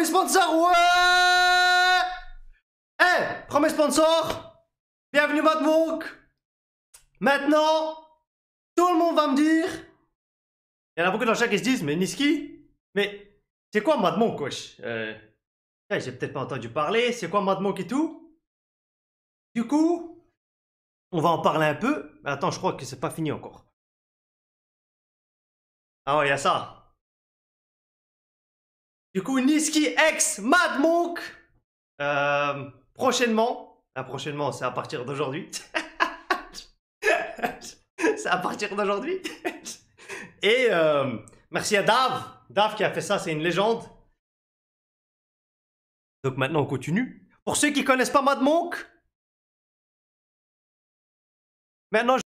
premier sponsor, ouais Eh, premier sponsor, bienvenue Monk Maintenant, tout le monde va me dire... Il y en a beaucoup dans chat qui se disent, mais Niski, mais c'est quoi Mad wesh euh, J'ai peut-être pas entendu parler, c'est quoi Monk et tout Du coup, on va en parler un peu, mais attends, je crois que c'est pas fini encore. Ah ouais, il y a ça du coup, Niski ex Mad Monk euh, prochainement. prochainement, c'est à partir d'aujourd'hui. c'est à partir d'aujourd'hui. Et euh, merci à Dave. Dave qui a fait ça, c'est une légende. Donc maintenant, on continue. Pour ceux qui connaissent pas Mad Monk, maintenant,